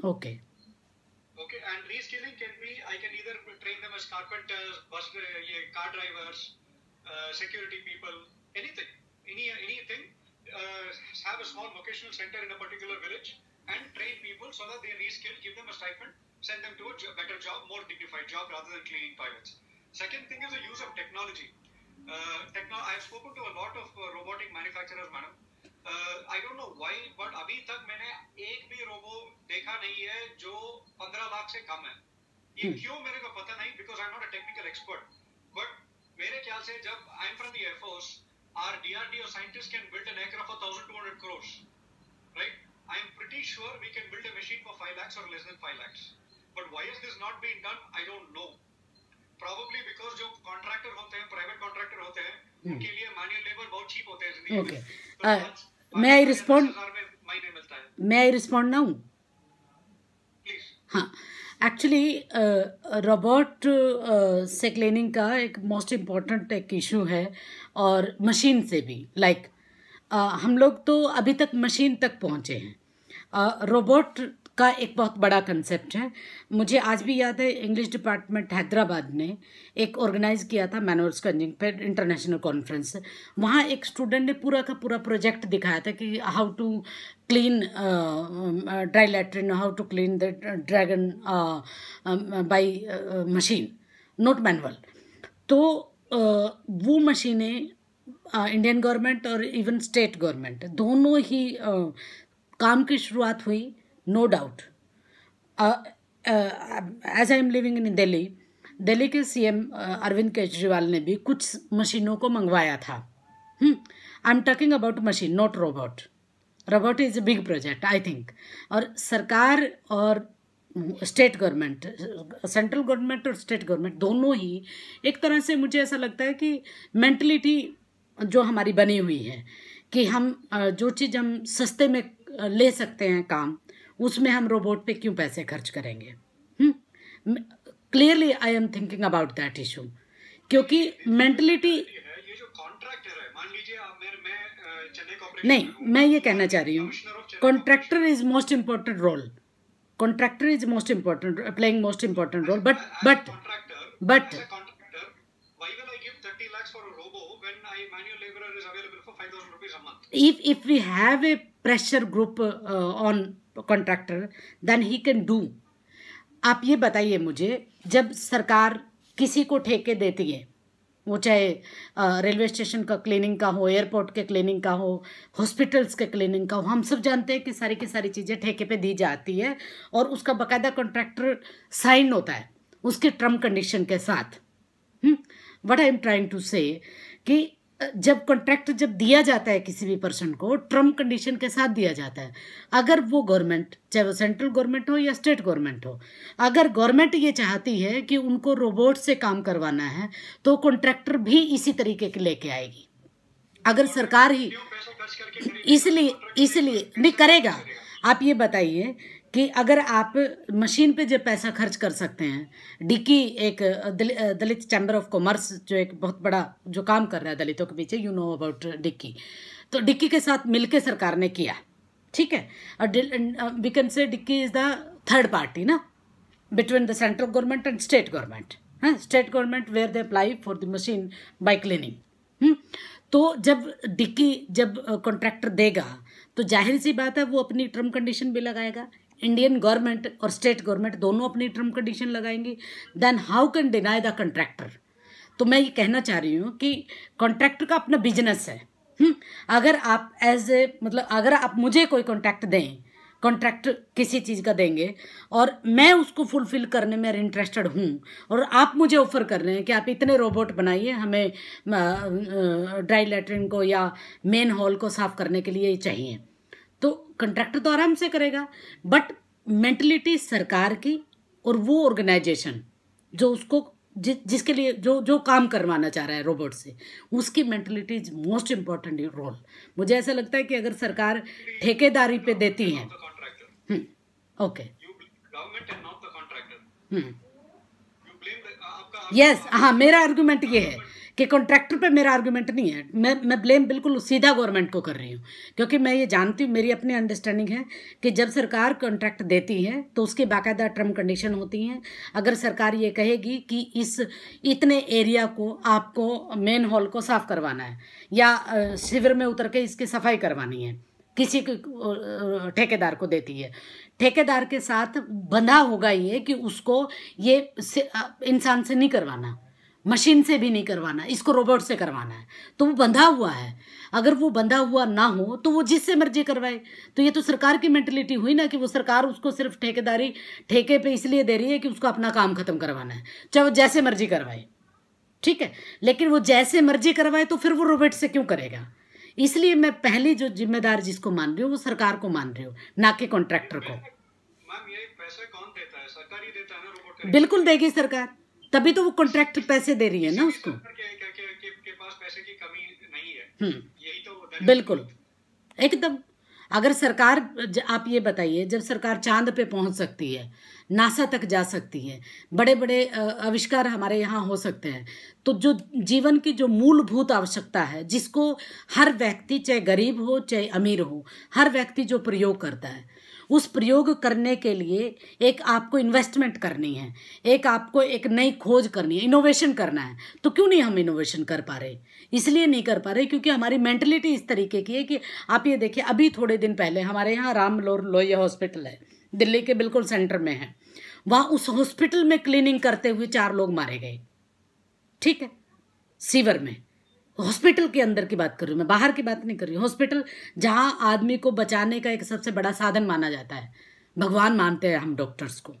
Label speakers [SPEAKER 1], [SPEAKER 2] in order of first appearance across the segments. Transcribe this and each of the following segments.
[SPEAKER 1] Okay. Okay, and reskilling can be, I can either train them as carpenters, bus, uh, car drivers, uh, security people, anything, any anything. Uh, have a small vocational center in a particular village and train people so that they reskill, give them a stipend, send them to a jo better job, more dignified job rather than cleaning toilets. Second thing is the use of technology. Uh, techno I've spoken to a lot of uh, robotic manufacturers, madam, I don't know why but अभी तक मैंने एक भी robo देखा नहीं है जो 15 लाख से कम है ये hmm. क्यों मेरे को पता नहीं because I am not a technical expert but
[SPEAKER 2] मेरे ख्याल से जब I am from the Air Force or DRDO scientist
[SPEAKER 1] can build an aircraft for 1200 crore right I am pretty sure we can build a machine for 5 lakh और less than 5 lakh but why is this not being done I don't know probably
[SPEAKER 2] because जो contractor होते हैं private contractor होते हैं hmm. उनके लिए manual labour बहुत cheap होते हैं जिंदगी okay. में मैं आई रिस्पॉन्ड मैं आई रिस्पॉन्ड ना हूँ हाँ एक्चुअली रोबोट सेक्लेनिंग का एक मोस्ट इम्पॉर्टेंट एक इशू है और मशीन से भी लाइक like, uh, हम लोग तो अभी तक मशीन तक पहुँचे हैं रोबोट uh, का एक बहुत बड़ा कंसेप्ट है मुझे आज भी याद है इंग्लिश डिपार्टमेंट हैदराबाद ने एक ऑर्गेनाइज किया था मैनोर्स कंजिंग पे इंटरनेशनल कॉन्फ्रेंस वहाँ एक स्टूडेंट ने पूरा का पूरा प्रोजेक्ट दिखाया था कि how to clean dry latrine how to clean the dragon by machine not manual तो uh, वो मशीनें इंडियन गवर्नमेंट और इवन स्टेट गवर्नमेंट दोनों ही uh, काम की शुरुआत हुई no doubt as I am living in Delhi Delhi के सीएम अरविंद केजरीवाल ने भी कुछ मशीनों को मंगवाया था I am talking about machine not robot robot is a big project I think और सरकार और स्टेट गवर्नमेंट सेंट्रल गवर्नमेंट और स्टेट गवर्नमेंट दोनों ही एक तरह से मुझे ऐसा लगता है कि मैंटलिटी जो हमारी बनी हुई है कि हम uh, जो चीज़ हम सस्ते में uh, ले सकते हैं काम उसमें हम रोबोट पे क्यों पैसे खर्च करेंगे clearly I am thinking about that issue क्योंकि मेंटलिटी नहीं मैं ये कहना चाह रही हूँ contractor is most important role contractor is most important playing most important role but but but if if we have a pressure group on contractor then he can do आप ये बताइए मुझे जब सरकार किसी को ठेके देती है वो चाहे रेलवे स्टेशन का क्लीनिंग का हो एयरपोर्ट के क्लीनिंग का हो हॉस्पिटल्स के क्लीनिंग का हो हम सब जानते हैं कि सारी की सारी चीज़ें ठेके पे दी जाती है और उसका बकायदा कॉन्ट्रैक्टर साइन होता है उसके टर्म कंडीशन के साथ what I am trying to say कि जब कॉन्ट्रैक्ट जब दिया जाता है किसी भी पर्सन को ट्रम कंडीशन के साथ दिया जाता है अगर वो गवर्नमेंट चाहे वो सेंट्रल गवर्नमेंट हो या स्टेट गवर्नमेंट हो अगर गवर्नमेंट ये चाहती है कि उनको रोबोट से काम करवाना है तो कॉन्ट्रैक्टर भी इसी तरीके के लेके आएगी अगर सरकार ही इसलिए इसलिए नहीं करेगा आप ये बताइए कि अगर आप मशीन पे जो पैसा खर्च कर सकते हैं डिक्की एक दलित चैम्बर ऑफ कॉमर्स जो एक बहुत बड़ा जो काम कर रहा है दलितों के पीछे यू नो अबाउट डिक्की तो डिक्की के साथ मिलके सरकार ने किया ठीक है और we can say DICCI is the third party ना between the central government and state government हाँ state government where they apply for the machine by cleaning तो जब डिक्की जब कॉन्ट्रैक्टर देगा तो जाहिर सी बात है वो अपनी टर्म कंडीशन भी लगाएगा इंडियन गवर्नमेंट और स्टेट गवर्नमेंट दोनों अपनी टर्म कंडीशन लगाएंगी then how can deny the contractor तो मैं ये कहना चाह रही हूँ कि कॉन्ट्रैक्टर का अपना बिजनेस है हुँ? हम्म, अगर आप एज ए मतलब अगर आप मुझे कोई कॉन्ट्रैक्ट दें कॉन्ट्रैक्ट किसी चीज़ का देंगे और मैं उसको फुलफिल करने में इंटरेस्टेड हूँ और आप मुझे ऑफर कर रहे हैं कि आप इतने रोबोट बनाइए हमें ड्राई लेटरिन को या मेन हॉल को साफ़ करने के लिए चाहिए तो कंट्रैक्टर तो आराम से करेगा बट मेंटलिटी सरकार की और वो ऑर्गेनाइजेशन जो उसको जि, जिसके लिए जो जो काम करवाना चाह रहा है रोबोट से उसकी mentality is most important role मुझे ऐसा लगता है कि अगर सरकार ठेकेदारी पे देती है ओके हम्म, हम्म. यस हाँ मेरा आर्ग्यूमेंट ये है कि कॉन्ट्रैक्टर पे मेरा आर्गूमेंट नहीं है मैं मैं ब्लेम बिल्कुल सीधा गवर्नमेंट को कर रही हूँ क्योंकि मैं ये जानती हूँ मेरी अपनी अंडरस्टैंडिंग है कि जब सरकार कॉन्ट्रैक्ट देती है तो उसकी बाकायदा टर्म कंडीशन होती हैं अगर सरकार ये कहेगी कि इस इतने एरिया को आपको मेन हॉल को साफ करवाना है या शिविर में उतर के इसकी सफाई करवानी है किसी को ठेकेदार को देती है ठेकेदार के साथ बंधा होगा ये कि उसको ये इंसान से नहीं करवाना मशीन से भी नहीं करवाना इसको रोबोट से करवाना है तो वो बंधा हुआ है अगर वो बंधा हुआ ना हो तो वो जिससे मर्जी करवाए तो ये तो सरकार की मेंटलिटी हुई ना कि वो सरकार उसको सिर्फ ठेकेदारी ठेके पे इसलिए दे रही है कि उसको अपना काम खत्म करवाना है चाहे वो जैसे मर्जी करवाए ठीक है लेकिन वो जैसे मर्जी करवाए तो फिर वो रोबोट से क्यों करेगा इसलिए मैं पहली जो जिम्मेदार जिसको मान रही हूँ वो सरकार को मान रही हूँ ना कि कॉन्ट्रैक्टर को बिल्कुल देगी सरकार तभी तो वो कॉन्ट्रैक्ट पैसे दे रही है ना उसको बिल्कुल एकदम अगर सरकार आप ये बताइए जब सरकार चांद पे पहुंच सकती है नासा तक जा सकती है बड़े बड़े आविष्कार हमारे यहाँ हो सकते हैं तो जो जीवन की जो मूलभूत आवश्यकता है जिसको हर व्यक्ति चाहे गरीब हो चाहे अमीर हो हर व्यक्ति जो प्रयोग करता है उस प्रयोग करने के लिए एक आपको इन्वेस्टमेंट करनी है एक आपको एक नई खोज करनी है इनोवेशन करना है तो क्यों नहीं हम इनोवेशन कर पा रहे इसलिए नहीं कर पा रहे क्योंकि हमारी मेंटेलिटी इस तरीके की है कि आप ये देखिए अभी थोड़े दिन पहले हमारे यहाँ राम लोहिया हॉस्पिटल है दिल्ली के बिल्कुल सेंटर में है वहाँ उस हॉस्पिटल में क्लीनिंग करते हुए चार लोग मारे गए ठीक है सीवर में हॉस्पिटल के अंदर की बात कर रही हूँ मैं बाहर की बात नहीं कर रही हूँ हॉस्पिटल जहाँ आदमी को बचाने का एक सबसे बड़ा साधन माना जाता है भगवान मानते हैं हम डॉक्टर्स को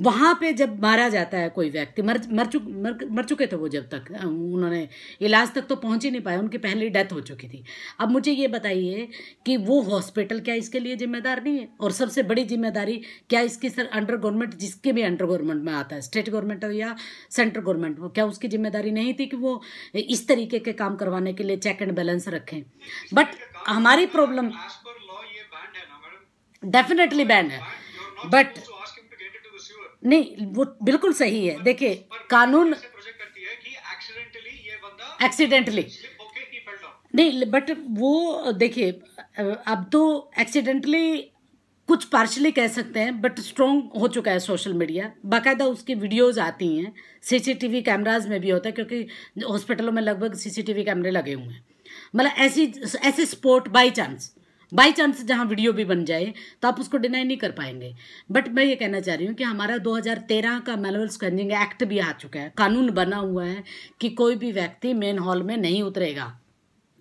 [SPEAKER 2] वहाँ पे जब मारा जाता है कोई व्यक्ति मर मर चुक मर, मर चुके थे वो जब तक उन्होंने इलाज तक तो पहुँच ही नहीं पाए उनकी पहले डेथ हो चुकी थी अब मुझे ये बताइए कि वो हॉस्पिटल क्या इसके लिए जिम्मेदार नहीं है और सबसे बड़ी जिम्मेदारी क्या इसकी सर अंडर गवर्नमेंट जिसके भी अंडर गवर्नमेंट में आता है स्टेट गवर्नमेंट हो या सेंट्रल गवर्नमेंट हो क्या उसकी जिम्मेदारी नहीं थी कि वो इस तरीके के काम करवाने के लिए चेक एंड बैलेंस रखें बट हमारी प्रॉब्लम डेफिनेटली बैन है बट नहीं वो बिल्कुल सही है देखिए कानून एक्सीडेंटली नहीं बट वो देखिए अब तो एक्सीडेंटली कुछ पार्शली कह सकते हैं बट स्ट्रॉन्ग हो चुका है सोशल मीडिया बाकायदा उसकी वीडियोज़ आती हैं सीसीटीवी कैमराज में भी होता है क्योंकि हॉस्पिटलों में लगभग सीसीटीवी कैमरे लगे हुए हैं मतलब ऐसी ऐसे sport by chance by chance जहाँ वीडियो भी बन जाए तो आप उसको डिनाई नहीं कर पाएंगे बट मैं ये कहना चाह रही हूँ कि हमारा 2013 का मेलवल स्कैनिंग एक्ट भी आ चुका है कानून बना हुआ है कि कोई भी व्यक्ति मेन हॉल में नहीं उतरेगा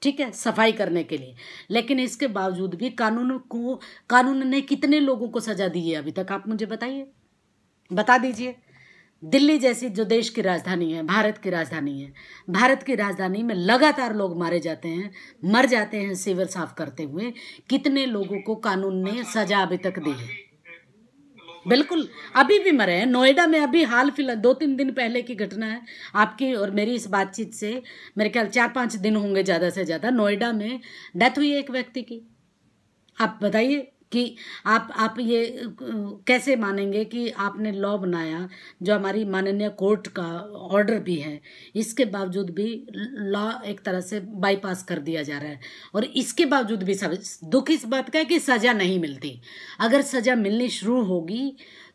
[SPEAKER 2] ठीक है सफाई करने के लिए लेकिन इसके बावजूद भी कानून को कानून ने कितने लोगों को सजा दी है अभी तक आप मुझे बताइए बता दीजिए दिल्ली जैसी जो देश की राजधानी है भारत की राजधानी है भारत की राजधानी में लगातार लोग मारे जाते हैं मर जाते हैं सिविल साफ करते हुए कितने लोगों को कानून ने सजा अभी तक दी है बिल्कुल अभी भी मरे हैं नोएडा में अभी हाल फिलहाल दो तीन दिन पहले की घटना है आपकी और मेरी इस बातचीत से मेरे ख्याल चार पाँच दिन होंगे ज़्यादा से ज़्यादा नोएडा में डेथ हुई है एक व्यक्ति की आप बताइए कि आप आप ये कैसे मानेंगे कि आपने लॉ बनाया जो हमारी माननीय कोर्ट का ऑर्डर भी है इसके बावजूद भी लॉ एक तरह से बाईपास कर दिया जा रहा है और इसके बावजूद भी सब दुख इस बात का है कि सज़ा नहीं मिलती अगर सज़ा मिलनी शुरू होगी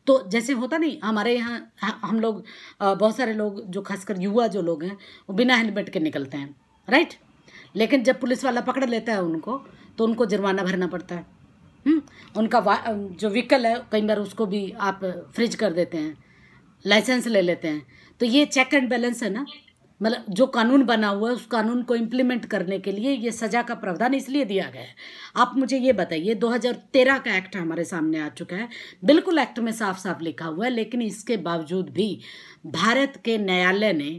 [SPEAKER 2] तो जैसे होता नहीं हमारे यहाँ हम लोग बहुत सारे लोग जो खासकर युवा जो लोग हैं वो बिना हेलमेट के निकलते हैं राइट लेकिन जब पुलिस वाला पकड़ लेता है उनको तो उनको जुर्माना भरना पड़ता है हम्म, उनका जो व्हीकल है कई बार उसको भी आप फ्रिज कर देते हैं लाइसेंस ले लेते हैं तो ये चेक एंड बैलेंस है ना मतलब जो कानून बना हुआ है उस कानून को इम्प्लीमेंट करने के लिए ये सज़ा का प्रावधान इसलिए दिया गया है आप मुझे ये बताइए 2013 का एक्ट हमारे सामने आ चुका है बिल्कुल एक्ट में साफ साफ लिखा हुआ है लेकिन इसके बावजूद भी भारत के न्यायालय ने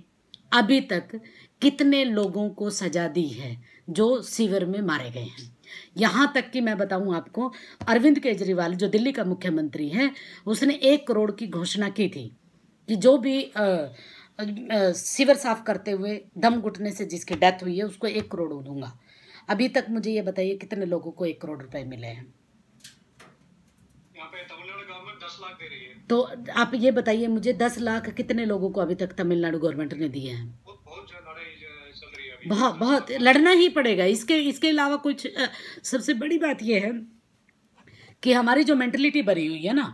[SPEAKER 2] अभी तक कितने लोगों को सज़ा दी है जो सीवर में मारे गए हैं यहाँ तक कि मैं बताऊँ आपको अरविंद केजरीवाल जो दिल्ली का मुख्यमंत्री हैं उसने एक करोड़ की घोषणा की थी कि जो भी आ, सीवर साफ करते हुए दम घुटने से जिसकी डेथ हुई है उसको एक करोड़ दूंगा अभी तक मुझे ये बताइए कितने लोगों को एक करोड़ रुपए मिले हैं तो आप ये बताइए मुझे दस लाख कितने लोगों को अभी तक तमिलनाडु गवर्नमेंट ने दिए हैं बहुत बहुत लड़ना ही पड़ेगा इसके इसके अलावा कुछ सबसे बड़ी बात यह है कि हमारी जो मेंटेलिटी बनी हुई है ना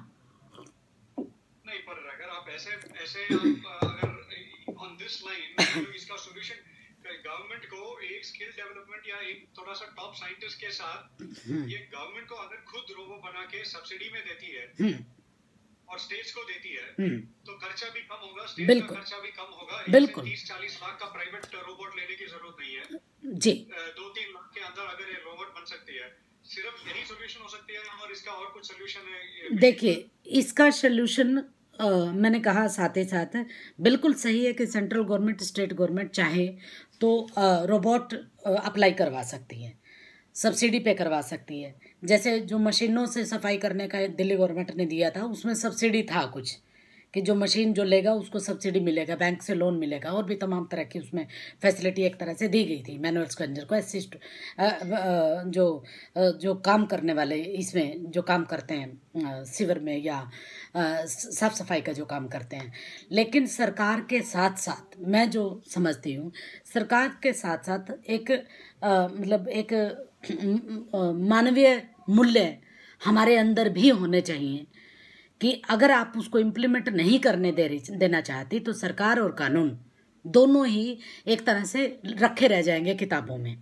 [SPEAKER 2] नहीं पर अगर आप ऐसे ऐसे आप अगर ऑन दिस लाइन इसका सॉल्यूशन गवर्नमेंट को एक स्किल
[SPEAKER 1] डेवलपमेंट या एक थोड़ा सा टॉप साइंटिस्ट के साथ हम्म। ये गवर्नमेंट को अगर खुद रोबो बना के सब्सिडी में देती है हम्म। और स्टेट्स को देती है हम्म। तो खर्चा भी कम होगा स्टेट का खर्चा भी कम होगा बिल्कुल तीस चालीस लाख का प्राइवेट रोबोट
[SPEAKER 2] लेने की जरूरत नहीं है जी दो तीन लाख के अंदर अगर ये
[SPEAKER 1] रोबोट बन सकती है सिर्फ यही सोल्यूशन हो सकती है और इसका और कुछ सोल्यूशन है देखिए
[SPEAKER 2] इसका सोल्यूशन Uh, मैंने कहा साथ ही साथ बिल्कुल सही है कि सेंट्रल गवर्नमेंट स्टेट गवर्नमेंट चाहे तो रोबोट uh, अप्लाई करवा सकती है सब्सिडी पे करवा सकती है जैसे जो मशीनों से सफाई करने का दिल्ली गवर्नमेंट ने दिया था उसमें सब्सिडी था कुछ कि जो मशीन जो लेगा उसको सब्सिडी मिलेगा बैंक से लोन मिलेगा और भी तमाम तरह की उसमें फैसिलिटी एक तरह से दी गई थी मैनुअल स्कंजर को असिस्ट जो जो काम करने वाले इसमें जो काम करते हैं सिवर में या साफ सफाई का जो काम करते हैं लेकिन सरकार के साथ साथ मैं जो समझती हूँ सरकार के साथ साथ एक मतलब एक मानवीय मूल्य हमारे अंदर भी होने चाहिए कि अगर आप उसको इम्प्लीमेंट नहीं करने दे रही देना चाहती तो सरकार और कानून दोनों ही एक तरह से रखे रह जाएंगे किताबों में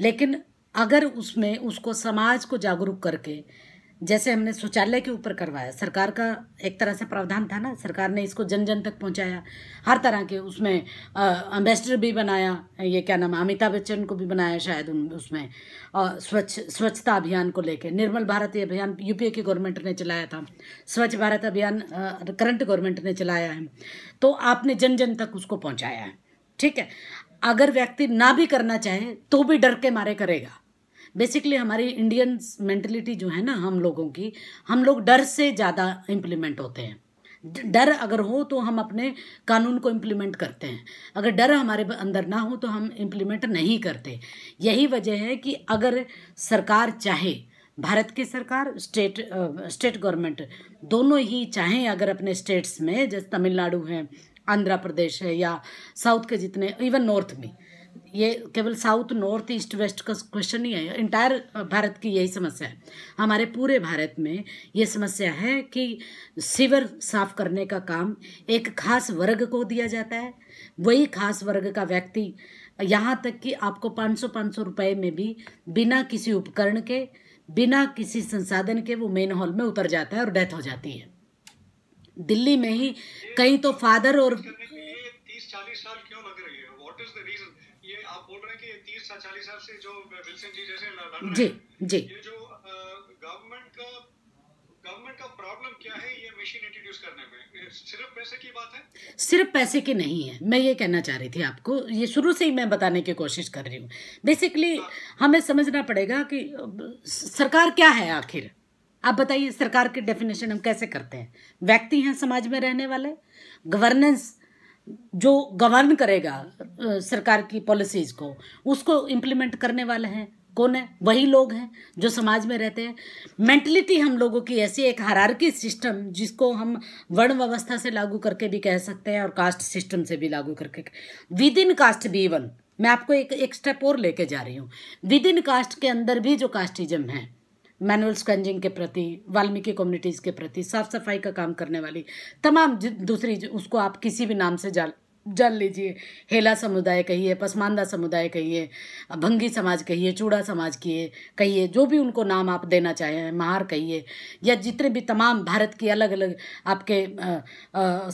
[SPEAKER 2] लेकिन अगर उसमें उसको समाज को जागरूक करके जैसे हमने शौचालय के ऊपर करवाया सरकार का एक तरह से प्रावधान था ना सरकार ने इसको जन जन तक पहुंचाया हर तरह के उसमें अम्बेसडर भी बनाया ये क्या नाम अमिताभ बच्चन को भी बनाया शायद उन उसमें और स्वच्छ स्वच्छता अभियान को लेके निर्मल भारत अभियान यूपीए की गवर्नमेंट ने चलाया था स्वच्छ भारत अभियान करंट गवर्नमेंट ने चलाया है तो आपने जन जन तक उसको पहुँचाया है ठीक है अगर व्यक्ति ना भी करना चाहे तो भी डर के मारे करेगा बेसिकली हमारी इंडियन मेंटलिटी जो है ना हम लोगों की हम लोग डर से ज़्यादा इम्प्लीमेंट होते हैं डर अगर हो तो हम अपने कानून को इम्प्लीमेंट करते हैं अगर डर हमारे अंदर ना हो तो हम इम्प्लीमेंट नहीं करते यही वजह है कि अगर सरकार चाहे भारत की सरकार स्टेट स्टेट गवर्नमेंट दोनों ही चाहें अगर अपने स्टेट्स में जैसे तमिलनाडु है आंध्र प्रदेश है या साउथ के जितने इवन नॉर्थ में ये केवल साउथ नॉर्थ ईस्ट वेस्ट का क्वेश्चन नहीं है इंटायर भारत की यही समस्या है हमारे पूरे भारत में ये समस्या है कि सीवर साफ करने का काम एक खास वर्ग को दिया जाता है वही खास वर्ग का व्यक्ति यहाँ तक कि आपको 500 500 रुपए में भी बिना किसी उपकरण के बिना किसी संसाधन के वो मेन हॉल में उतर जाता है और डेथ हो जाती है दिल्ली में ही कहीं तो फादर और तीस
[SPEAKER 1] चालीस साल क्यों लग रही है व्हाट इज द रीजन
[SPEAKER 2] चालीस से जो विल्सन जी जैसे जी जी ये जो गवर्नमेंट का
[SPEAKER 1] गवर्नमेंट का प्रॉब्लम क्या है ये मशीन इंट्रोड्यूस करने में सिर्फ पैसे की बात
[SPEAKER 2] है सिर्फ पैसे की नहीं है मैं ये कहना चाह रही थी आपको ये शुरू से ही मैं बताने की कोशिश कर रही हूँ बेसिकली हाँ। हमें समझना पड़ेगा कि सरकार क्या है आखिर आप बताइए सरकार की डेफिनेशन हम कैसे करते हैं व्यक्ति हैं समाज में रहने वाले गवर्नेंस जो गवर्न करेगा सरकार की पॉलिसीज़ को उसको इम्प्लीमेंट करने वाले हैं कौन है वही लोग हैं जो समाज में रहते हैं मेंटलिटी हम लोगों की ऐसी एक हरारकी सिस्टम जिसको हम वर्ण व्यवस्था से लागू करके भी कह सकते हैं और कास्ट सिस्टम से भी लागू करके विद इन कास्ट भी इवन मैं आपको एक एक स्टेप और लेके जा रही हूँ विद इन कास्ट के अंदर भी जो कास्टिज्म है मैनुअल स्क्रंजिंग के प्रति वाल्मीकि कम्युनिटीज़ के प्रति साफ सफाई का काम करने वाली तमाम दूसरी उसको आप किसी भी नाम से जान जान लीजिए हेला समुदाय कहिए पसमानदा समुदाय कहिए भंगी समाज कहिए चूड़ा समाज कहिए कहिए जो भी उनको नाम आप देना चाहें महार कहिए या जितने भी तमाम भारत की अलग अलग आपके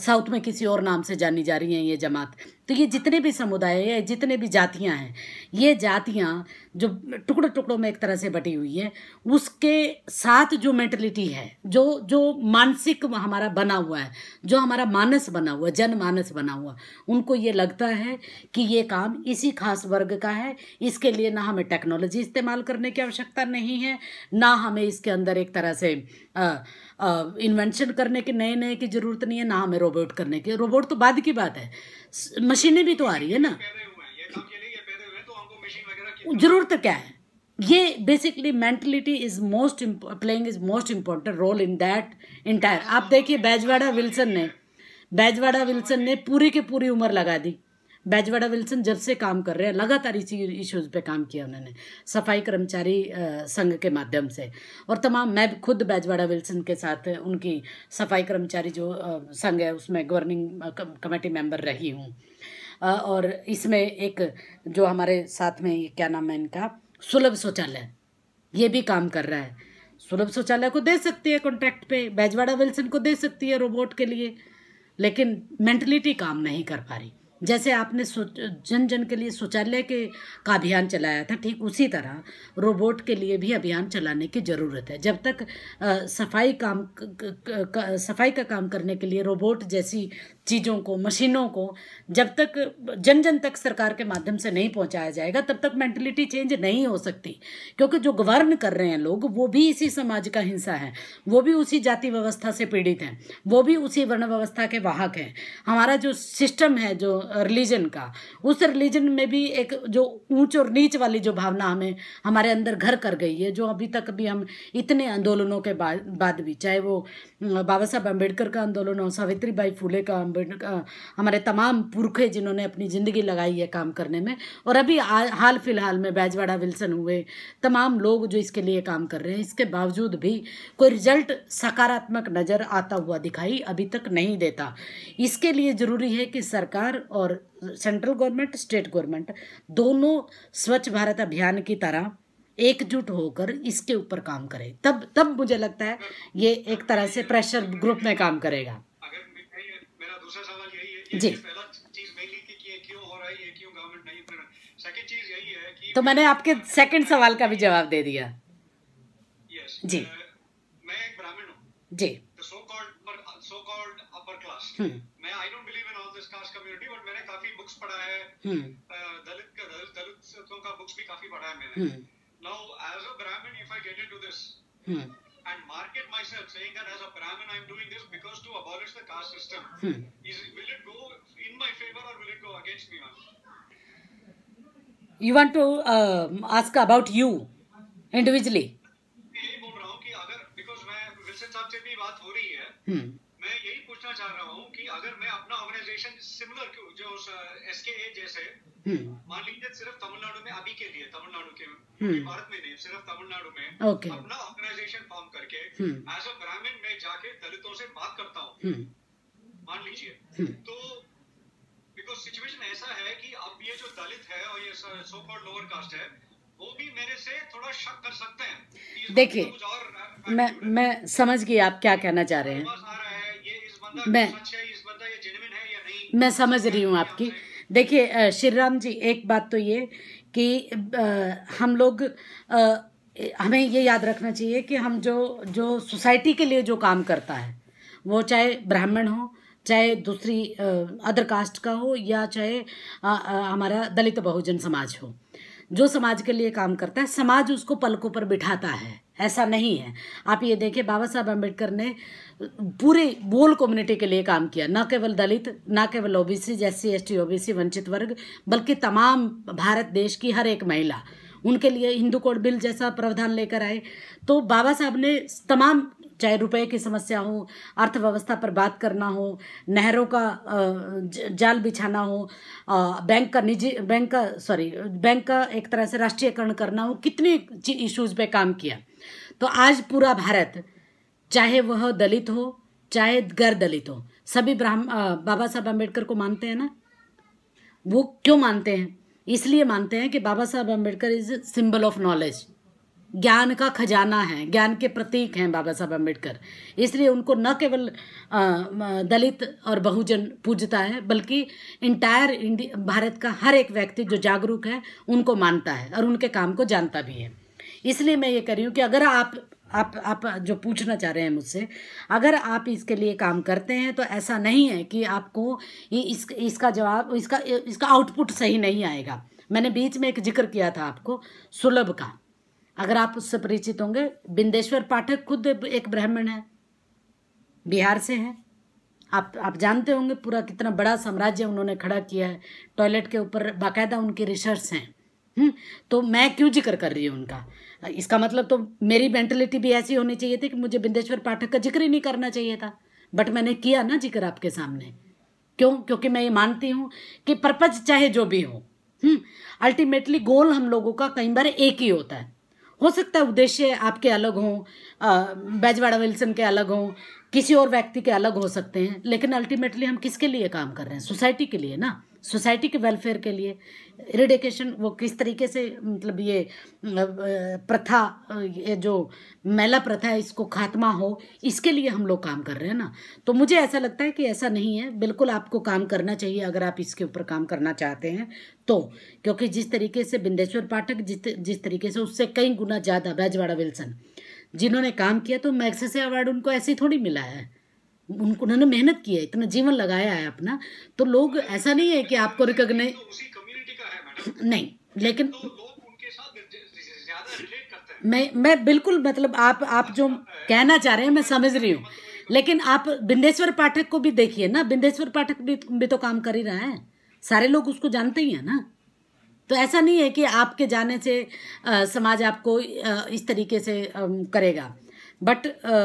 [SPEAKER 2] साउथ में किसी और नाम से जानी जा रही हैं ये जमात तो ये जितने भी समुदाय हैं जितने भी जातियां हैं ये जातियां जो टुकड़ों टुकड़ों में एक तरह से बटी हुई है उसके साथ जो मेंटलिटी है जो जो मानसिक हमारा बना हुआ है जो हमारा मानस बना हुआ है मानस बना हुआ उनको ये लगता है कि ये काम इसी खास वर्ग का है इसके लिए ना हमें टेक्नोलॉजी इस्तेमाल करने की आवश्यकता नहीं है ना हमें इसके अंदर एक तरह से इन्वेंशन करने के नए नए की ज़रूरत नहीं है ना हमें रोबोट करने की रोबोट तो बाद की बात है मशीनें भी तो आ रही है ना ज़रूरत क्या है ये basically mentality is most playing is most important role in that entire आप देखिए बैजवाड़ा विल्सन ने बैजवाड़ा विल्सन ने पूरी के पूरी उम्र लगा दी बैजवाड़ा विल्सन जब से काम कर रहे हैं लगातार इसी इश्यूज पे काम किया उन्होंने सफाई कर्मचारी संघ के माध्यम से और तमाम मैं खुद बैजवाड़ा विल्सन के साथ उनकी सफाई कर्मचारी जो संघ है उसमें गवर्निंग कमेटी मेंबर रही हूँ और इसमें एक जो हमारे साथ में ये क्या नाम है इनका सुलभ शौचालय ये भी काम कर रहा है सुलभ शौचालय को दे सकती है कॉन्ट्रैक्ट पे बैजवाड़ा विल्सन को दे सकती है रोबोट के लिए लेकिन मेंटलिटी काम नहीं कर पा रही जैसे आपने जन जन के लिए शौचालय के का अभियान चलाया था ठीक उसी तरह रोबोट के लिए भी अभियान चलाने की ज़रूरत है जब तक आ, सफाई काम क, क, क, सफाई का काम करने के लिए रोबोट जैसी चीज़ों को मशीनों को जब तक जन जन तक सरकार के माध्यम से नहीं पहुंचाया जाएगा तब तक मैंटलिटी चेंज नहीं हो सकती क्योंकि जो गवर्न कर रहे हैं लोग वो भी इसी समाज का हिंसा है वो भी उसी जाति व्यवस्था से पीड़ित हैं वो भी उसी वर्ण व्यवस्था के वाहक हैं हमारा जो सिस्टम है जो रिलीजन का उस रिलीजन में भी एक जो ऊँच और नीच वाली जो भावना हमें हमारे अंदर घर कर गई है जो अभी तक भी हम इतने आंदोलनों के बाद भी चाहे वो बाबा साहब अम्बेडकर का आंदोलन हो सावित्री बाई फूले का अम्बेडकर हमारे तमाम पुरखे जिन्होंने अपनी ज़िंदगी लगाई है काम करने में और अभी आ, हाल फिलहाल में बैजवाड़ा विल्सन हुए तमाम लोग जो इसके लिए काम कर रहे हैं इसके बावजूद भी कोई रिजल्ट सकारात्मक नज़र आता हुआ दिखाई अभी तक नहीं देता इसके लिए ज़रूरी है कि सरकार और सेंट्रल गवर्नमेंट स्टेट गवर्नमेंट दोनों स्वच्छ भारत अभियान की तरह एकजुट होकर इसके ऊपर काम करें तब तब मुझे लगता है ये एक तरह से प्रेशर ग्रुप में काम करेगा जी तो मैंने आपके सेकंड सवाल का भी जवाब दे दिया जी uh, मैं एक ब्राह्मण हूँ जी so called so called upper class मैं I don't believe in all this caste community but मैंने काफी बुक्स पढ़ा है
[SPEAKER 1] हम्म। uh, दलित का दलित का बुक्स भी काफी पढ़ा है मैंने now as a Brahmin if I get into this and market myself saying that as a Brahmin I'm doing this because to abolish the caste system. Hmm. Is, will it go in my favor or will it go against me?
[SPEAKER 2] You want to uh, ask about you individually? यही
[SPEAKER 1] पूछना चाह रहा हूँ कि अगर मैं अपना organisation similar जो एस के ए जैसे हम्म। मान लीजिए सिर्फ तमिलनाडु में अभी के लिए तमिलनाडु के हम्म। भारत में नहीं सिर्फ तमिलनाडु में okay. अपना ऑर्गेनाइजेशन फॉर्म करके एज अ ब्राह्मण में जाके दलितों से बात करता हूँ हम्म। मान लीजिए तो बिकॉज सिचुएशन ऐसा है कि अब ये जो दलित है और ये सो कॉल्ड लोअर कास्ट है वो भी मेरे से थोड़ा शक कर
[SPEAKER 2] सकते हैं देखिए मैं मैं समझ गई आप क्या कहना चाह रहे हैं मैं मैं समझ रही हूँ आपकी देखिए श्री राम जी एक बात तो ये कि हम लोग हमें ये याद रखना चाहिए कि हम जो जो सोसाइटी के लिए जो काम करता है वो चाहे ब्राह्मण हो चाहे दूसरी अदर कास्ट का हो या चाहे हमारा दलित बहुजन समाज हो जो समाज के लिए काम करता है समाज उसको पलकों पर बिठाता है ऐसा नहीं है आप ये देखें बाबा साहब अम्बेडकर ने पूरे बोल कम्युनिटी के लिए काम किया न केवल दलित ना केवल ओबीसी जैसी एस ओबीसी वंचित वर्ग बल्कि तमाम भारत देश की हर एक महिला उनके लिए हिंदू कोड बिल जैसा प्रावधान लेकर आए तो बाबा साहब ने तमाम चाहे रुपए की समस्या हो अर्थव्यवस्था पर बात करना हो नहरों का जाल बिछाना हो बैंक का निजी बैंक का सॉरी बैंक का एक तरह से राष्ट्रीयकरण करना हो कितने इश्यूज पे काम किया तो आज पूरा भारत चाहे वह दलित हो चाहे गैर दलित हो सभी ब्राह्म बाबा साहब अम्बेडकर को मानते हैं ना वो क्यों मानते हैं इसलिए मानते हैं कि Baba Saheb Ambedkar is symbol of knowledge ज्ञान का खजाना है ज्ञान के प्रतीक हैं बाबा साहब अम्बेडकर इसलिए उनको न केवल दलित और बहुजन पूजता है बल्कि इंटायर इंडिया भारत का हर एक व्यक्ति जो जागरूक है उनको मानता है और उनके काम को जानता भी है इसलिए मैं ये कर रही हूँ कि अगर आप आप आप जो पूछना चाह रहे हैं मुझसे अगर आप इसके लिए काम करते हैं तो ऐसा नहीं है कि आपको इस इसका जवाब इसका इसका आउटपुट सही नहीं आएगा मैंने बीच में एक जिक्र किया था आपको सुलभ का अगर आप उससे परिचित होंगे बिंदेश्वर पाठक खुद एक ब्राह्मण है बिहार से हैं आप आप जानते होंगे पूरा कितना बड़ा साम्राज्य उन्होंने खड़ा किया है टॉयलेट के ऊपर बाकायदा उनकी रिसर्च हैं हम्म, तो मैं क्यों जिक्र कर रही हूँ उनका इसका मतलब तो मेरी मेंटलिटी भी ऐसी होनी चाहिए थी कि मुझे बिंदेश्वर पाठक का जिक्र ही नहीं करना चाहिए था बट मैंने किया ना जिक्र आपके सामने क्यों क्योंकि मैं ये मानती हूँ कि पर्पज चाहे जो भी हो अल्टीमेटली हम्म, गोल हम लोगों का कई बार एक ही होता है हो सकता है उद्देश्य आपके अलग हों बैजवाड़ा विल्सन के अलग हों किसी और व्यक्ति के अलग हो सकते हैं लेकिन अल्टीमेटली हम किसके लिए काम कर रहे हैं सोसाइटी के लिए ना सोसाइटी के वेलफेयर के लिए इरिडिकेशन वो किस तरीके से मतलब ये मतलब, प्रथा ये जो मैला प्रथा है इसको खात्मा हो इसके लिए हम लोग काम कर रहे हैं ना तो मुझे ऐसा लगता है कि ऐसा नहीं है बिल्कुल आपको काम करना चाहिए अगर आप इसके ऊपर काम करना चाहते हैं तो क्योंकि जिस तरीके से बिंदेश्वर पाठक जिस जिस तरीके से उससे कई गुना ज़्यादा बैजवाड़ा विल्सन जिन्होंने काम किया तो मैक्सेसे अवार्ड उनको ऐसे ही थोड़ी मिला है उनको उन्होंने मेहनत की है इतना जीवन लगाया है अपना तो लोग ऐसा नहीं है कि आपको रिकॉग्नाइज तो नहीं लेकिन तो मैं मैं बिल्कुल मतलब आप आप जो अच्छा, अच्छा, अच्छा। कहना चाह रहे हैं मैं समझ रही हूँ लेकिन आप बिंदेश्वर पाठक को भी देखिए ना बिंदेश्वर पाठक भी, भी तो काम कर ही रहा है सारे लोग उसको जानते ही हैं ना तो ऐसा नहीं है कि आपके जाने से आ, समाज आपको आ, इस तरीके से आ, करेगा बट आ,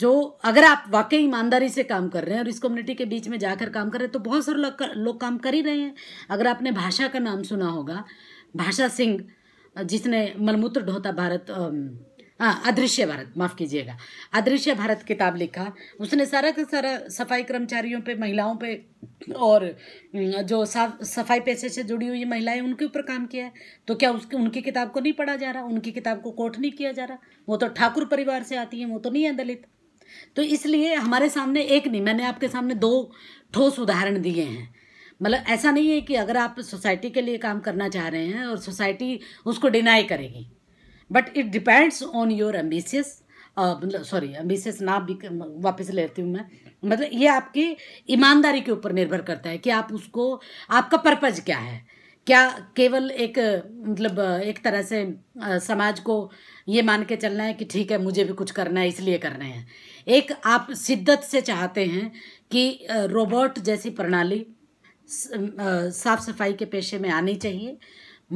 [SPEAKER 2] जो अगर आप वाकई ईमानदारी से काम कर रहे हैं और इस कम्युनिटी के बीच में जाकर काम कर रहे हैं तो बहुत सारे लोग लोग काम कर ही रहे हैं अगर आपने भाषा का नाम सुना होगा भाषा सिंह जिसने मलमूत्र ढोता भारत हाँ अदृश्य भारत माफ़ कीजिएगा अदृश्य भारत किताब लिखा उसने सारा का सारा सफाई कर्मचारियों पे महिलाओं पे और हम्म, जो साफ सफाई पेशे से जुड़ी हुई महिलाएं उनके ऊपर काम किया है तो क्या उसकी उनकी किताब को नहीं पढ़ा जा रहा उनकी किताब को कोट नहीं किया जा रहा वो तो ठाकुर परिवार से आती हैं वो तो नहीं है दलित तो इसलिए हमारे सामने एक नहीं मैंने आपके सामने दो ठोस उदाहरण दिए हैं मतलब ऐसा नहीं है कि अगर आप सोसाइटी के लिए काम करना चाह रहे हैं और सोसाइटी उसको डिनाई करेगी but it depends on your ambitious मतलब सॉरी एम्बिशियस ना भी वापस लेती हूँ मैं मतलब ये आपकी ईमानदारी के ऊपर निर्भर करता है कि आप उसको आपका पर्पज क्या है क्या केवल एक मतलब एक तरह से समाज को ये मान के चलना है कि ठीक है मुझे भी कुछ करना है इसलिए करना है एक आप शिद्दत से चाहते हैं कि रोबोट जैसी प्रणाली साफ सफाई के पेशे में आनी चाहिए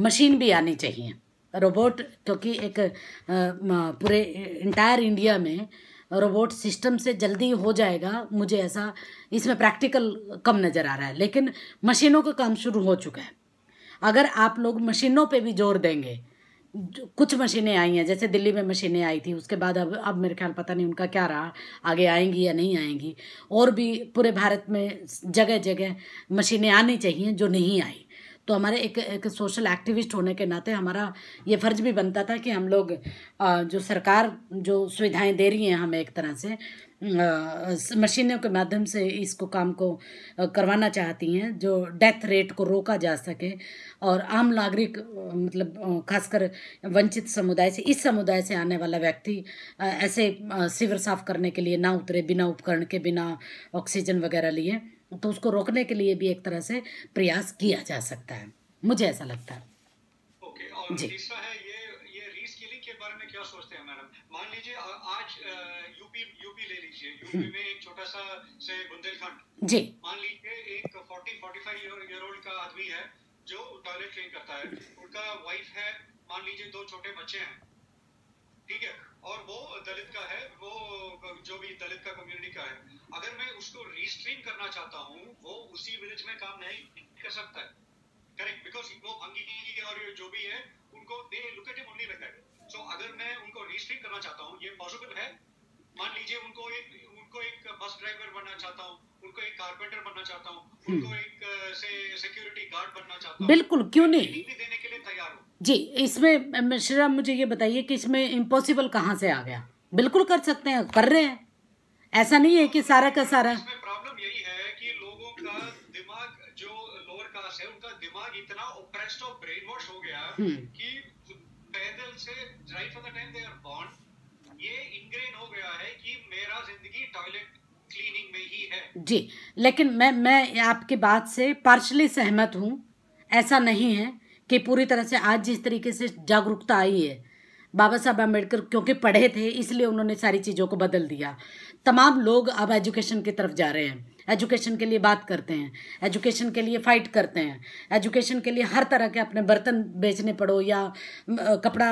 [SPEAKER 2] मशीन भी आनी चाहिए रोबोट क्योंकि एक पूरे इंटायर इंडिया में रोबोट सिस्टम से जल्दी हो जाएगा मुझे ऐसा इसमें प्रैक्टिकल कम नज़र आ रहा है लेकिन मशीनों का काम शुरू हो चुका है अगर आप लोग मशीनों पे भी जोर देंगे कुछ मशीनें आई हैं जैसे दिल्ली में मशीनें आई थी उसके बाद अब अब मेरे ख्याल पता नहीं उनका क्या रहा आगे आएंगी या नहीं आएंगी और भी पूरे भारत में जगह जगह मशीनें आनी चाहिए जो नहीं आई तो हमारे एक एक सोशल एक्टिविस्ट होने के नाते हमारा ये फ़र्ज भी बनता था कि हम लोग जो सरकार जो सुविधाएं दे रही हैं हमें एक तरह से मशीनों के माध्यम से इसको काम को करवाना चाहती हैं जो डेथ रेट को रोका जा सके और आम नागरिक मतलब खासकर वंचित समुदाय से इस समुदाय से आने वाला व्यक्ति ऐसे सीवर साफ करने के लिए ना उतरे बिना उपकरण के बिना ऑक्सीजन वगैरह लिए तो उसको रोकने के लिए भी एक तरह से प्रयास किया जा सकता है मुझे ऐसा लगता है okay, और जी तीसरा है ये ये रीस्किलिंग के बारे में क्या सोचते हैं मैडम मान लीजिए आज यूपी यूपी ले लीजिए यूपी हम्म। में एक छोटा सा से बुंदेलखंड जी मान लीजिए एक 40 45 ईयर ओल्ड का आदमी है जो टॉयलेट क्लीन करता है उनका वाइफ है
[SPEAKER 1] मान लीजिए दो छोटे बच्चे हैं ठीक है और वो दलित का है वो जो भी दलित का कम्युनिटी का है अगर मैं उसको रीस्ट्रीम करना चाहता हूँ वो उसी विलेज में काम नहीं कर सकता है करेक्ट बिकॉज वो अंगी और जो भी है उनको they look at only like so अगर मैं उनको रीस्ट्रीम करना चाहता हूँ ये पॉसिबल है मान लीजिए उनको एक उनको एक बस ड्राइवर बनना चाहता हूँ उनको एक कारपेंटर बनना चाहता हूँ हम्म। उनको एक से सिक्योरिटी गार्ड बनना
[SPEAKER 2] चाहता हूँ बिल्कुल क्यों नहीं देने के लिए तैयार हूँ जी इसमें मिश्रा मुझे ये बताइए कि इसमें इम्पॉसिबल कहाँ से आ गया बिल्कुल कर सकते हैं कर रहे हैं ऐसा नहीं है कि सारा का सारा इसमें प्रॉब्लम यही है कि लोगों का दिमाग जो
[SPEAKER 1] लोअर कास्ट है उनका दिमाग इतना ओप्रेस्ड और ब्रेन वॉश हो गया हम्म। कि पैदल से drive for the time they are born ये इंग्रेन हो गया है कि मेरा जिंदगी टॉयलेट
[SPEAKER 2] में ही है जी लेकिन मैं मैं आपकी बात से पार्शली सहमत हूँ ऐसा नहीं है कि पूरी तरह से आज जिस तरीके से जागरूकता आई है बाबा साहब अम्बेडकर क्योंकि पढ़े थे इसलिए उन्होंने सारी चीज़ों को बदल दिया तमाम लोग अब एजुकेशन की तरफ जा रहे हैं एजुकेशन के लिए बात करते हैं एजुकेशन के लिए फ़ाइट करते हैं एजुकेशन के लिए हर तरह के अपने बर्तन बेचने पड़ो या कपड़ा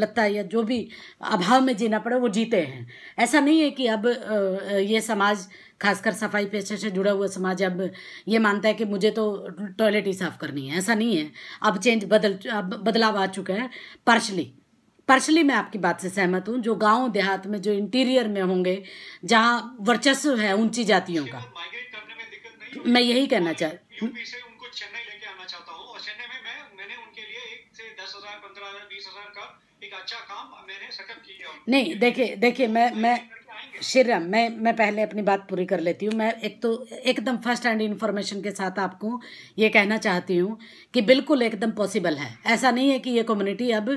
[SPEAKER 2] लत्ता या जो भी अभाव में जीना पड़े वो जीते हैं ऐसा नहीं है कि अब ये समाज खासकर सफाई पेशे से जुड़ा हुआ समाज अब ये मानता है कि मुझे तो टॉयलेट ही साफ़ करनी है ऐसा नहीं है अब चेंज बदल अब बदलाव आ चुका है पार्शली पर्सनली मैं आपकी बात से सहमत हूँ जो गांव देहात में जो इंटीरियर में होंगे जहाँ वर्चस्व है ऊंची जातियों का मैं यही कहना चाह हम्म?
[SPEAKER 1] अच्छा
[SPEAKER 2] नहीं देखिये देखिए मैं मैं श्रीराम मैं मैं पहले अपनी बात पूरी कर लेती हूँ मैं एक तो एकदम फर्स्ट हैंड इन्फॉर्मेशन के साथ आपको ये कहना चाहती हूँ कि बिल्कुल एकदम पॉसिबल है ऐसा नहीं है कि ये कम्युनिटी अब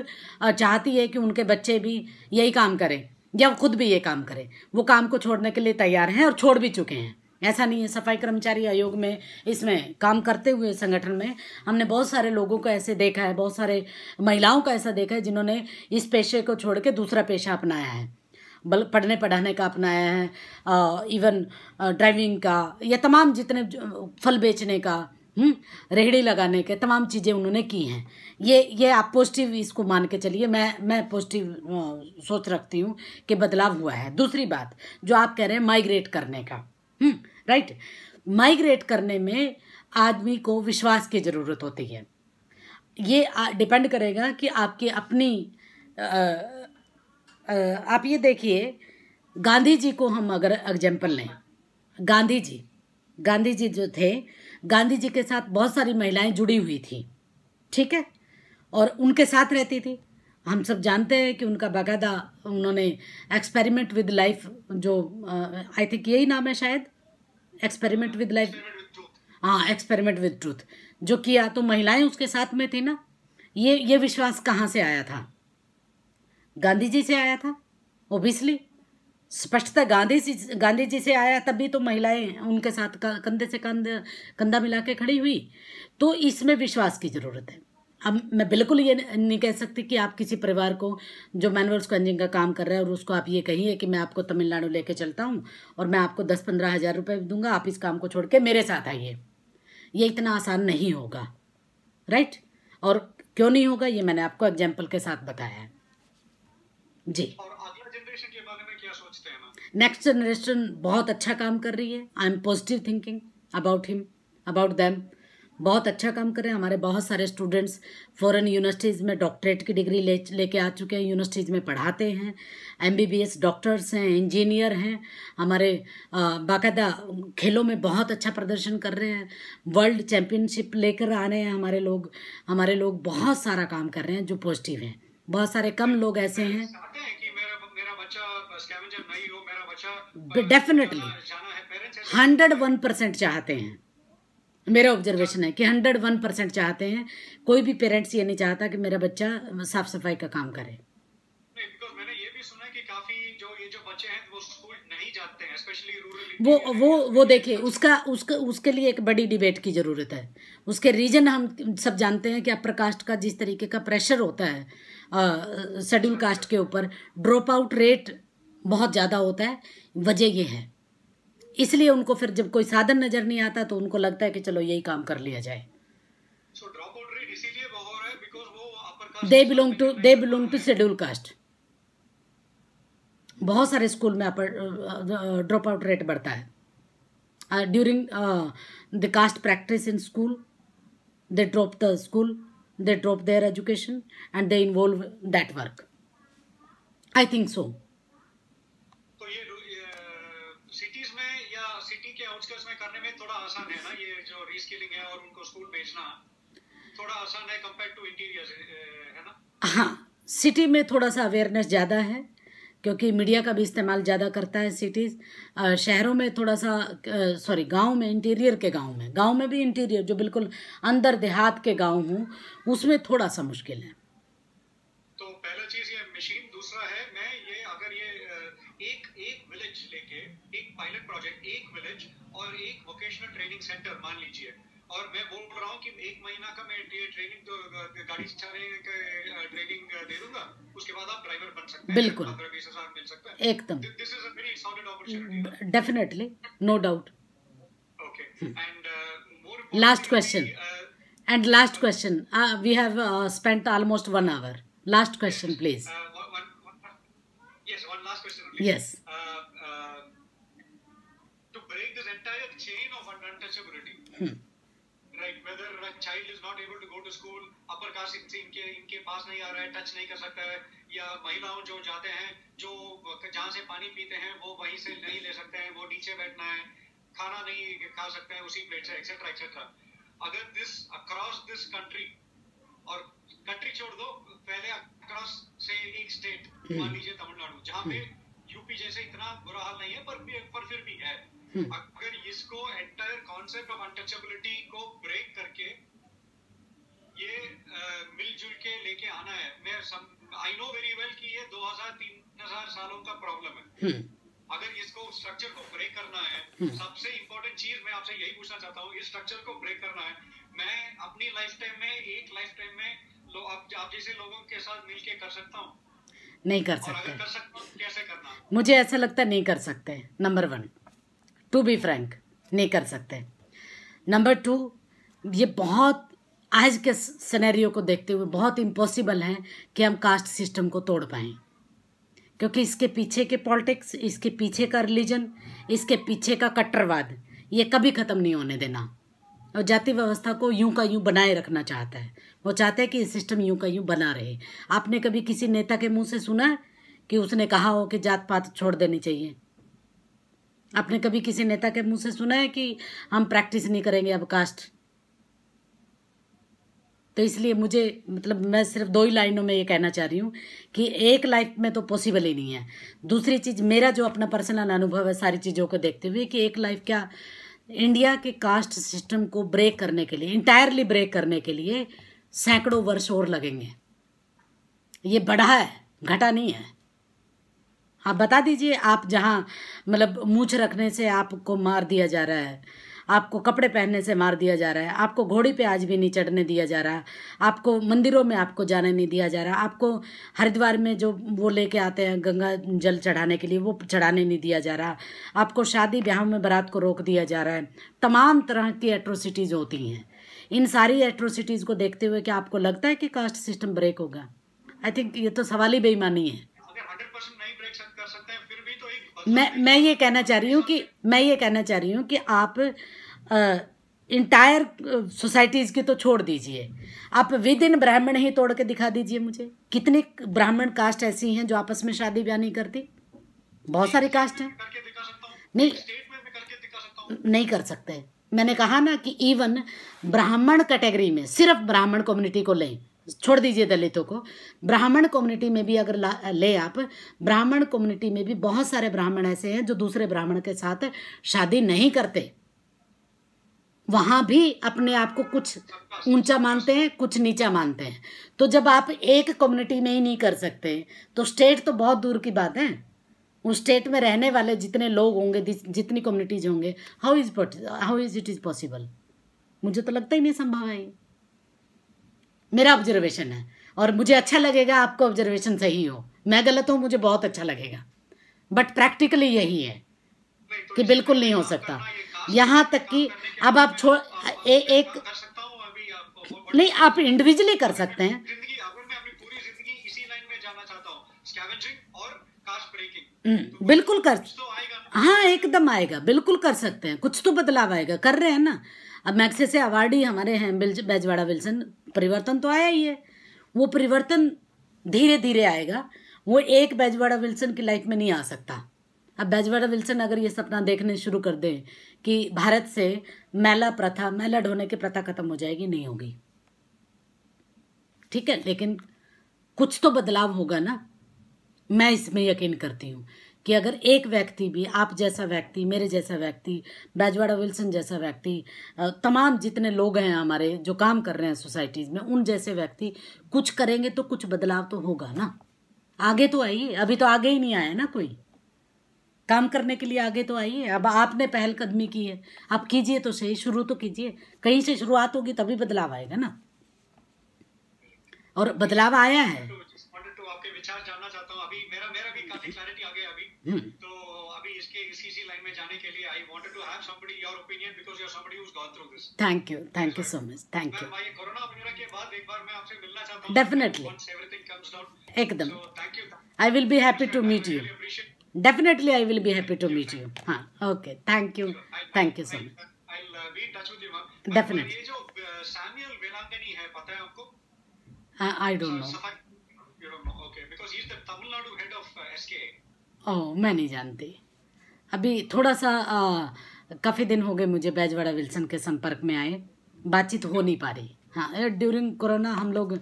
[SPEAKER 2] चाहती है कि उनके बच्चे भी यही काम करें या खुद भी ये काम करें वो काम को छोड़ने के लिए तैयार हैं और छोड़ भी चुके हैं ऐसा नहीं है सफाई कर्मचारी आयोग में इसमें काम करते हुए संगठन में हमने बहुत सारे लोगों को ऐसे देखा है बहुत सारे महिलाओं का ऐसा देखा है जिन्होंने इस पेशे को छोड़ के दूसरा पेशा अपनाया है बल पढ़ने पढ़ाने का अपनाया है इवन ड्राइविंग का या तमाम जितने फल बेचने का हम्म, रेहड़ी लगाने के तमाम चीज़ें उन्होंने की हैं ये ये आप पॉजिटिव इसको मान के चलिए मैं मैं पॉजिटिव सोच रखती हूँ कि बदलाव हुआ है दूसरी बात जो आप कह रहे हैं माइग्रेट करने का राइट हम्म, माइग्रेट करने में आदमी को विश्वास की ज़रूरत होती है ये डिपेंड करेगा कि आपकी अपनी आ, आप ये देखिए गांधी जी को हम अगर एग्जाम्पल लें गांधी जी गांधी जी जो थे गांधी जी के साथ बहुत सारी महिलाएं जुड़ी हुई थी ठीक है और उनके साथ रहती थी हम सब जानते हैं कि उनका बाकायदा उन्होंने एक्सपेरिमेंट विद लाइफ जो आई थिंक यही नाम है शायद एक्सपेरिमेंट विद लाइफ हाँ एक्सपेरिमेंट विद ट्रूथ जो किया तो महिलाएं उसके साथ में थी ना ये ये विश्वास कहाँ से आया था गांधी जी से आया था ओबियसली स्पष्टता गांधी जी गांधी जी से आया तभी तो महिलाएं उनके साथ कंधे से कंध कंधा मिला के खड़ी हुई तो इसमें विश्वास की ज़रूरत है अब मैं बिल्कुल ये नहीं कह सकती कि आप किसी परिवार को जो मैनुअल स्कंजिंग का काम कर रहा है और उसको आप ये कहिए कि मैं आपको तमिलनाडु लेके चलता हूँ और मैं आपको दस पंद्रह हज़ार रुपये दूंगा आप इस काम को छोड़ के मेरे साथ आइए ये इतना आसान नहीं होगा राइट और क्यों नहीं होगा ये मैंने आपको एग्जाम्पल के साथ बताया है जी नेक्स्ट जनरेशन बहुत अच्छा काम कर रही है I am positive thinking about him about them बहुत अच्छा काम कर रहे हैं हमारे बहुत सारे स्टूडेंट्स फॉरेन यूनिवर्सिटीज़ में डॉक्टरेट की डिग्री ले लेके आ चुके हैं यूनिवर्सिटीज़ में पढ़ाते हैं एमबीबीएस डॉक्टर्स हैं इंजीनियर हैं हमारे बाकायदा खेलों में बहुत अच्छा प्रदर्शन कर रहे हैं वर्ल्ड चैम्पियनशिप लेकर आ रहे हैं हमारे लोग हमारे लोग बहुत सारा काम कर रहे हैं जो पॉजिटिव हैं बहुत सारे कम लोग ऐसे हैं डेफिनेटली हंड्रेड वन परसेंट चाहते हैं मेरा ऑब्जर्वेशन है कि हंड्रेड वन परसेंट चाहते हैं कोई भी पेरेंट्स ये नहीं चाहता कि मेरा बच्चा साफ सफाई का काम करे वो वो वो देखिए उसका उसके उसके लिए एक बड़ी डिबेट की ज़रूरत है उसके रीज़न हम सब जानते हैं कि अब प्रकाश का जिस तरीके का प्रेशर होता है शेड्यूल कास्ट के ऊपर ड्रॉप आउट रेट बहुत ज़्यादा होता है वजह ये है इसलिए उनको फिर जब कोई साधन नज़र नहीं आता तो उनको लगता है कि चलो यही काम कर लिया जाए they belong to they belong to schedule caste बहुत सारे स्कूल में अपर ड्रॉप आउट रेट बढ़ता है during the caste practice in school they drop the school they drop their education and they involve that work i think so तो ये cities uh, में या
[SPEAKER 1] city के आउटस्कर्ट्स में करने में थोड़ा आसान है ना ये जो रीस्किलिंग है और उनको स्कूल भेजना थोड़ा आसान है कंपेयर
[SPEAKER 2] टू इंटीरियर है ना हाँ सिटी में थोड़ा सा अवेयरनेस ज़्यादा है क्योंकि मीडिया का भी इस्तेमाल ज़्यादा करता है सिटीज़ शहरों में थोड़ा सा सॉरी गांव में इंटीरियर के गांव में गांव में भी इंटीरियर जो बिल्कुल अंदर देहात के गांव हूँ उसमें थोड़ा सा मुश्किल है तो पहला चीज़ ये मशीन दूसरा है मैं
[SPEAKER 1] ये अगर ये एक एक विलेज लेके एक पायलट प्रोजेक्ट एक विलेज और एक वोकेशनल ट्रेनिंग सेंटर मान लीजिए और मैं बोल रहा हूँ कि एक महीना
[SPEAKER 2] का मैं ट्रेनिंग तो गाड़ी चलाने का ट्रेनिंग दे दूंगा उसके बाद आप ड्राइवर बन सकते हैं बिल्कुल एकदम this is a very solid opportunity definitely no doubt okay and last question we last question uh, we have uh, spent almost 1 not able to go to school upper caste इनके इनके पास नहीं आ रहा है टच नहीं कर सकता है या
[SPEAKER 1] महिलाओं जो जाते हैं जो जहाँ से पानी पीते हैं वो वहीं से नहीं ले सकते हैं वो नीचे बैठना है खाना नहीं खा सकते हैं उसी प्लेट से एक्सेट्रा एक्सेट्रा अगर दिस अक्रॉस दिस कंट्री और कंट्री छोड़ दो पहले अक्रॉस से एक स्टेट हम्म। मान लीजिए तमिलनाडु जहाँ पे यूपी हम्म। जैसे इतना बुरा हाल नहीं है पर, पर फिर भी है हम्म। अगर इसको एंटायर कॉन्सेप्ट ऑफ अनटचेबिलिटी को ब्रेक करके ये मिलजुल के लेके आना है मैं some I know very well कि ये 2000 3000 सालों का प्रॉब्लम है हम्म। अगर इसको स्ट्रक्चर को ब्रेक करना है हम्म। सबसे इम्पोर्टेंट चीज मैं आपसे यही पूछना चाहता हूँ इस स्ट्रक्चर को ब्रेक करना है मैं अपनी लाइफ टाइम में एक लाइफ टाइम में लो, आप, आप जैसे लोगों के साथ मिलके कर सकता हूँ
[SPEAKER 2] नहीं कर सकते मुझे ऐसा लगता नहीं कर सकते number one to be frank नहीं कर सकते नंबर टू ये बहुत आज के सिनेरियो को देखते हुए बहुत इम्पॉसिबल है कि हम कास्ट सिस्टम को तोड़ पाएँ क्योंकि इसके पीछे के पॉलिटिक्स इसके पीछे का रिलीजन इसके पीछे का कट्टरवाद ये कभी ख़त्म नहीं होने देना और जाति व्यवस्था को यूं का यूं बनाए रखना चाहता है वो चाहता है कि ये सिस्टम यूं का यूं बना रहे आपने कभी किसी नेता के मुंह से सुना है कि उसने कहा हो कि जात पात छोड़ देनी चाहिए आपने कभी किसी नेता के मुंह से सुना है कि हम प्रैक्टिस नहीं करेंगे अब कास्ट तो इसलिए मुझे मतलब मैं सिर्फ दो ही लाइनों में ये कहना चाह रही हूँ कि एक लाइफ में तो पॉसिबल ही नहीं है दूसरी चीज़ मेरा जो अपना पर्सनल अनुभव है सारी चीज़ों को देखते हुए कि एक लाइफ क्या इंडिया के कास्ट सिस्टम को ब्रेक करने के लिए इंटायरली ब्रेक करने के लिए सैकड़ों वर्ष और लगेंगे ये बढ़ा है घटा नहीं है आप बता दीजिए आप जहाँ मतलब मूछ रखने से आपको मार दिया जा रहा है आपको कपड़े पहनने से मार दिया जा रहा है आपको घोड़ी पे आज भी नहीं चढ़ने दिया जा रहा है आपको मंदिरों में आपको जाने नहीं दिया जा रहा आपको हरिद्वार में जो वो लेके आते हैं गंगा जल चढ़ाने के लिए वो चढ़ाने नहीं दिया जा रहा आपको शादी ब्याह में बारात को रोक दिया जा रहा है तमाम तरह की एट्रोसिटीज़ होती हैं इन सारी एट्रोसिटीज़ को देखते हुए क्या आपको लगता है कि कास्ट सिस्टम ब्रेक होगा आई थिंक ये तो सवाल ही बेईमानी है मैं मैं ये कहना चाह रही हूँ कि मैं ये कहना चाह रही हूँ कि आप इंटायर सोसाइटीज़ की तो छोड़ दीजिए आप विद इन ब्राह्मण ही तोड़ के दिखा दीजिए मुझे कितने ब्राह्मण कास्ट ऐसी हैं जो आपस में शादी ब्याह नहीं करती बहुत सारी कास्ट हैं नहीं नहीं कर सकते मैंने कहा ना कि इवन ब्राह्मण कैटेगरी में सिर्फ ब्राह्मण कम्युनिटी को लें छोड़ दीजिए दलितों को ब्राह्मण कम्युनिटी में भी अगर ले आप ब्राह्मण कम्युनिटी में भी बहुत सारे ब्राह्मण ऐसे हैं जो दूसरे ब्राह्मण के साथ शादी नहीं करते वहाँ भी अपने आप को कुछ ऊंचा मानते हैं कुछ नीचा मानते हैं तो जब आप एक कम्युनिटी में ही नहीं कर सकते तो स्टेट तो बहुत दूर की बात है उस स्टेट में रहने वाले जितने लोग होंगे जितनी कम्युनिटीज होंगे how is how is it is possible मुझे तो लगता ही नहीं संभव है मेरा ऑब्जर्वेशन है और मुझे अच्छा लगेगा आपका ऑब्जर्वेशन सही हो मैं गलत हूँ मुझे बहुत अच्छा लगेगा बट प्रैक्टिकली यही है कि बिल्कुल नहीं हो सकता यहाँ तक कि अब आप छोड़ एक नहीं आप इंडिविजुअली कर सकते हैं हम्म, बिल्कुल कर हाँ एकदम आएगा बिल्कुल कर सकते हैं कुछ तो बदलाव आएगा कर रहे हैं ना अब मैक्से से अवार्डी हमारे हैं बैजवाड़ा विल्सन परिवर्तन तो आया ही है वो परिवर्तन धीरे धीरे आएगा वो एक बैजवाड़ा विल्सन की लाइफ में नहीं आ सकता अब बैजवाड़ा विल्सन अगर ये सपना देखने शुरू कर दें कि भारत से मैला प्रथा मैला ढोने की प्रथा खत्म हो जाएगी नहीं होगी ठीक है लेकिन कुछ तो बदलाव होगा ना मैं इसमें यकीन करती हूँ कि अगर एक व्यक्ति भी आप जैसा व्यक्ति मेरे जैसा व्यक्ति बैजवाड़ा विल्सन जैसा व्यक्ति तमाम जितने लोग हैं हमारे जो काम कर रहे हैं सोसाइटीज़ में उन जैसे व्यक्ति कुछ करेंगे तो कुछ बदलाव तो होगा ना आगे तो आइए अभी तो आगे ही नहीं आया ना कोई काम करने के लिए आगे तो आइए अब आपने पहलकदमी की है आप कीजिए तो सही शुरू तो कीजिए कहीं से शुरुआत होगी तभी बदलाव आएगा ना और बदलाव आया है तो, तो आपके विचार जानना चाहता हूँ अभी मेरा मेरा भी काफी क्लैरिटी Hmm. तो अभी इसके
[SPEAKER 1] इसी इसी लाइन में जाने के लिए I wanted to have somebody your opinion because you are somebody who is gone through this
[SPEAKER 2] thank you thank you so much thank you भाई कोरोना वगैरह के बाद एक बार मैं आपसे मिलना चाहता हूं definitely once everything comes down एकदम thank you I will be happy to meet you definitely I will be happy to meet you हां okay thank you thank you so much I will be in touch with you ma'am definitely ये जो Samuel uh, Velankanni है पता है आपको I don't know you don't
[SPEAKER 1] know okay because he is the Tamil Nadu head of SK
[SPEAKER 2] oh मैं नहीं जानती अभी थोड़ा सा काफ़ी दिन हो गए मुझे बैजवाड़ा विल्सन के संपर्क में आए बातचीत हो नहीं पा रही हाँ ड्यूरिंग कोरोना हम लोग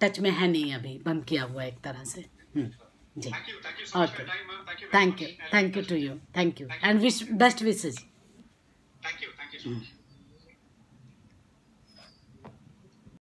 [SPEAKER 2] टच में है नहीं अभी बंद किया हुआ एक तरह से हम्म, जी okay thank you thank you to you thank you and wish best wishes